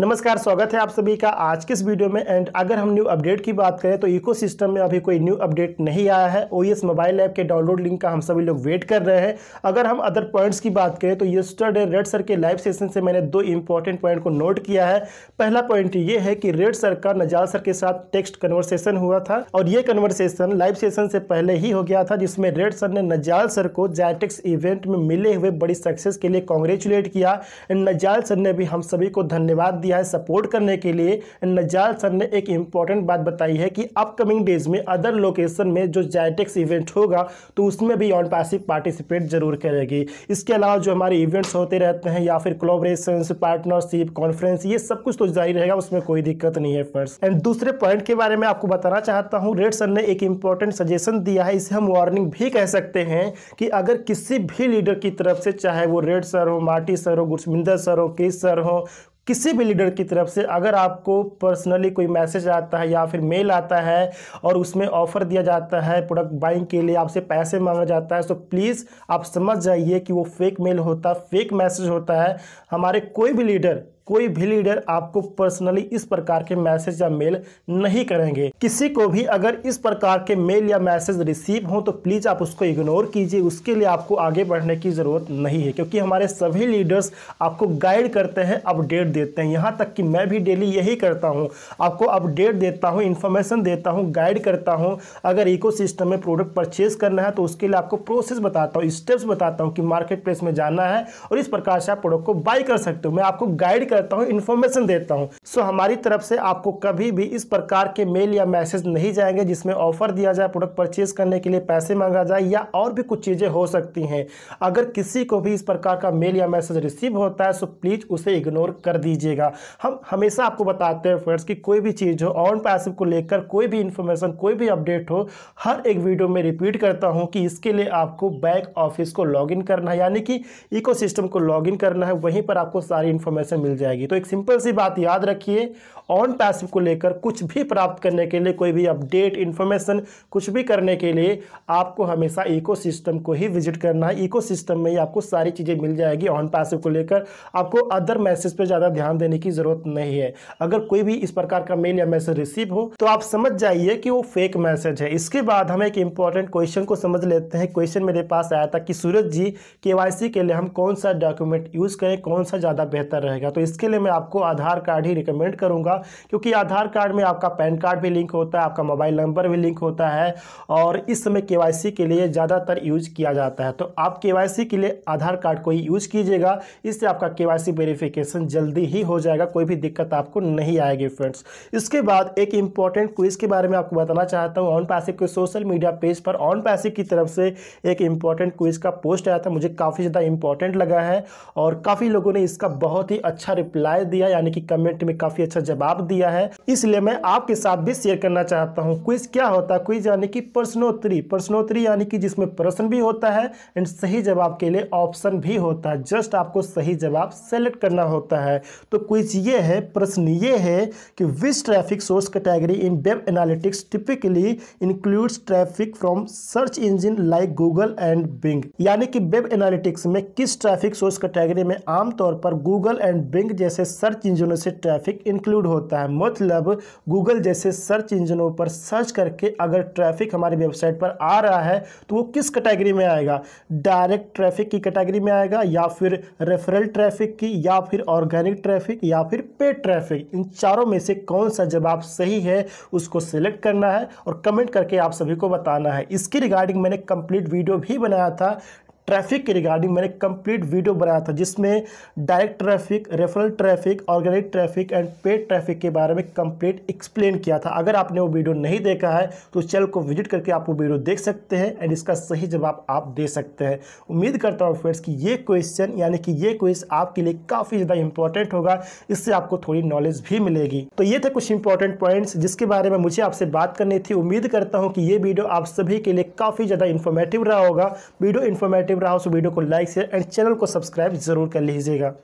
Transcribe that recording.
नमस्कार स्वागत है आप सभी का आज के इस वीडियो में एंड अगर हम न्यू अपडेट की बात करें तो इकोसिस्टम में अभी कोई न्यू अपडेट नहीं आया है ओ मोबाइल ऐप के डाउनलोड लिंक का हम सभी लोग वेट कर रहे हैं अगर हम अदर पॉइंट्स की बात करें तो यस्टरडे रेड सर के लाइव सेशन से मैंने दो इंपॉर्टेंट पॉइंट को नोट किया है पहला पॉइंट ये है कि रेड सर का नजाल सर के साथ टेक्स्ट कन्वर्सेशन हुआ था और ये कन्वर्सेशन लाइव सेशन से पहले ही हो गया था जिसमें रेड सर ने नजाल सर को जैटिक्स इवेंट में मिले हुए बड़ी सक्सेस के लिए कॉन्ग्रेचुलेट किया एंड नजाल सर ने भी हम सभी को धन्यवाद दिया दिया है सपोर्ट करने के लिए नजाल सर ने एक इंपॉर्टेंट बात बताई है कि अपकमिंग डेज में अदर लोकेशन में जो जायटेक्स इवेंट होगा तो उसमें भी ऑन पैसिव पार्टिसिपेट जरूर करेगी इसके अलावा जो हमारे इवेंट्स होते रहते हैं या फिर कोलोब्रेशन पार्टनरशिप कॉन्फ्रेंस ये सब कुछ तो जारी रहेगा उसमें कोई दिक्कत नहीं है फ्रेंड्स एंड दूसरे पॉइंट के बारे में आपको बताना चाहता हूँ रेड सर ने एक इंपॉर्टेंट सजेशन दिया है इसे हम वार्निंग भी कह सकते हैं कि अगर किसी भी लीडर की तरफ से चाहे वो रेड सर हो मार्टी सर हो गुरसमिंदर सर हो क्रिस सर हो किसी भी लीडर की तरफ से अगर आपको पर्सनली कोई मैसेज आता है या फिर मेल आता है और उसमें ऑफ़र दिया जाता है प्रोडक्ट बाइंग के लिए आपसे पैसे मांगा जाता है तो प्लीज़ आप समझ जाइए कि वो फेक मेल होता फेक मैसेज होता है हमारे कोई भी लीडर कोई भी लीडर आपको पर्सनली इस प्रकार के मैसेज या मेल नहीं करेंगे किसी को भी अगर इस प्रकार के मेल या मैसेज रिसीव हो तो प्लीज़ आप उसको इग्नोर कीजिए उसके लिए आपको आगे बढ़ने की ज़रूरत नहीं है क्योंकि हमारे सभी लीडर्स आपको गाइड करते हैं अपडेट देते हैं यहाँ तक कि मैं भी डेली यही करता हूँ आपको अपडेट देता हूँ इन्फॉर्मेशन देता हूँ गाइड करता हूँ अगर इको में प्रोडक्ट परचेज करना है तो उसके लिए आपको प्रोसेस बताता हूँ स्टेप्स बताता हूँ कि मार्केट प्लेस में जाना है और इस प्रकार से आप प्रोडक्ट को बाई कर सकते हो मैं आपको गाइड कर करता हूँ इन्फॉर्मेशन देता हूँ सो हमारी तरफ से आपको कभी भी इस प्रकार के मेल या मैसेज नहीं जाएंगे जिसमें ऑफर दिया जाए प्रोडक्ट परचेज करने के लिए पैसे मांगा जाए या और भी कुछ चीज़ें हो सकती हैं अगर किसी को भी इस प्रकार का मेल या मैसेज रिसीव होता है सो प्लीज़ उसे इग्नोर कर दीजिएगा हम हमेशा आपको बताते हैं फ्रेंड्स कि कोई भी चीज़ हो ऑन पैसिव को लेकर कोई भी इन्फॉर्मेशन कोई भी अपडेट हो हर एक वीडियो में रिपीट करता हूँ कि इसके लिए आपको बैंक ऑफिस को इन करना है यानी कि इको को लॉग करना है वहीं पर आपको सारी इन्फॉर्मेशन मिल जाए जाएगी तो एक सिंपल सी बात याद रखिए ऑन पैसिव को लेकर कुछ भी प्राप्त करने के लिए कोई भी अपडेट इन्फॉर्मेशन कुछ भी करने के लिए आपको हमेशा इकोसिस्टम को ही विजिट करना है इकोसिस्टम में ही आपको सारी चीज़ें मिल जाएगी ऑन पैसिव को लेकर आपको अदर मैसेज पर ज़्यादा ध्यान देने की ज़रूरत नहीं है अगर कोई भी इस प्रकार का मेल या मैसेज रिसीव हो तो आप समझ जाइए कि वो फेक मैसेज है इसके बाद हम एक इंपॉर्टेंट क्वेश्चन को समझ लेते हैं क्वेश्चन मेरे पास आया था कि सूरज जी के के लिए हम कौन सा डॉक्यूमेंट यूज़ करें कौन सा ज़्यादा बेहतर रहेगा तो इस इसके लिए मैं आपको आधार कार्ड ही रिकमेंड करूँगा क्योंकि आधार कार्ड में आपका पैन कार्ड भी लिंक होता है आपका मोबाइल नंबर भी लिंक होता है और इस समय के के लिए ज़्यादातर यूज किया जाता है तो आप के के लिए आधार कार्ड को ही यूज़ कीजिएगा इससे आपका के वाई जल्दी ही हो जाएगा कोई भी दिक्कत आपको नहीं आएगी फ्रेंड्स इसके बाद एक इंपॉर्टेंट क्विज के बारे में आपको बताना चाहता हूँ ऑन पैसिव के सोशल मीडिया पेज पर ऑन पैसिव की तरफ से एक इंपॉर्टेंट क्विज का पोस्ट आया था मुझे काफ़ी ज़्यादा इंपॉर्टेंट लगा है और काफ़ी लोगों ने इसका बहुत ही अच्छा रिप्लाई दिया यानी कि कमेंट में काफ़ी अच्छा जवाब दिया है इसलिए मैं आपके साथ भी शेयर करना चाहता हूँ क्विज क्या होता है क्विज यानी कि प्रश्नोत्तरी प्रश्नोत्तरी यानी कि जिसमें प्रश्न भी होता है एंड सही जवाब के लिए ऑप्शन भी होता है जस्ट आपको सही जवाब सेलेक्ट करना होता है तो क्विज ये है प्रश्न ये है कि which traffic source category in web analytics typically includes traffic from search engine like Google and Bing यानी कि वेब एनालिटिक्स में किस ट्रैफिक सोर्स कैटेगरी में आमतौर पर गूगल एंड बिंग बिंग जैसे सर्च इंजनों से ट्रैफिक इंक्लूड होता है मतलब गूगल जैसे सर्च इंजनों पर सर्च करके अगर ट्रैफिक हमारी वेबसाइट पर आ रहा है तो वो किस कैटेगरी में आएगा डायरेक्ट ट्रैफिक की कैटेगरी में आएगा या फिर रेफरल ट्रैफिक की या फिर ऑर्गेनिक ट्रैफिक या फिर पेड ट्रैफिक इन चारों में से कौन सा जवाब सही है उसको सिलेक्ट करना है और कमेंट करके आप सभी को बताना है इसकी रिगार्डिंग मैंने कंप्लीट वीडियो भी बनाया था ट्रैफिक के रिगार्डिंग मैंने कंप्लीट वीडियो बनाया था जिसमें direct traffic referral traffic organic traffic and paid traffic के बारे में कंप्लीट एक्सप्लेन किया था अगर आपने वो वीडियो नहीं देखा है तो चैनल को विजिट करके आप वो वीडियो देख सकते हैं एंड इसका सही जवाब आप दे सकते हैं उम्मीद करता हूँ फ्रेंड्स कि ये क्वेश्चन यानी कि ये क्वेश्चन आपके लिए काफ़ी ज़्यादा इंपॉर्टेंट होगा इससे आपको थोड़ी नॉलेज भी मिलेगी तो ये थे कुछ इंपॉर्टेंट पॉइंट्स जिसके बारे में मुझे आपसे बात करनी थी उम्मीद करता हूँ कि ये वीडियो आप सभी के लिए काफ़ी ज़्यादा इन्फॉर्मेटिव रहा होगा वीडियो इन्फॉर्मेटिव रहा हो तो वीडियो को लाइक शेयर एंड चैनल को सब्सक्राइब ज़रूर कर लीजिएगा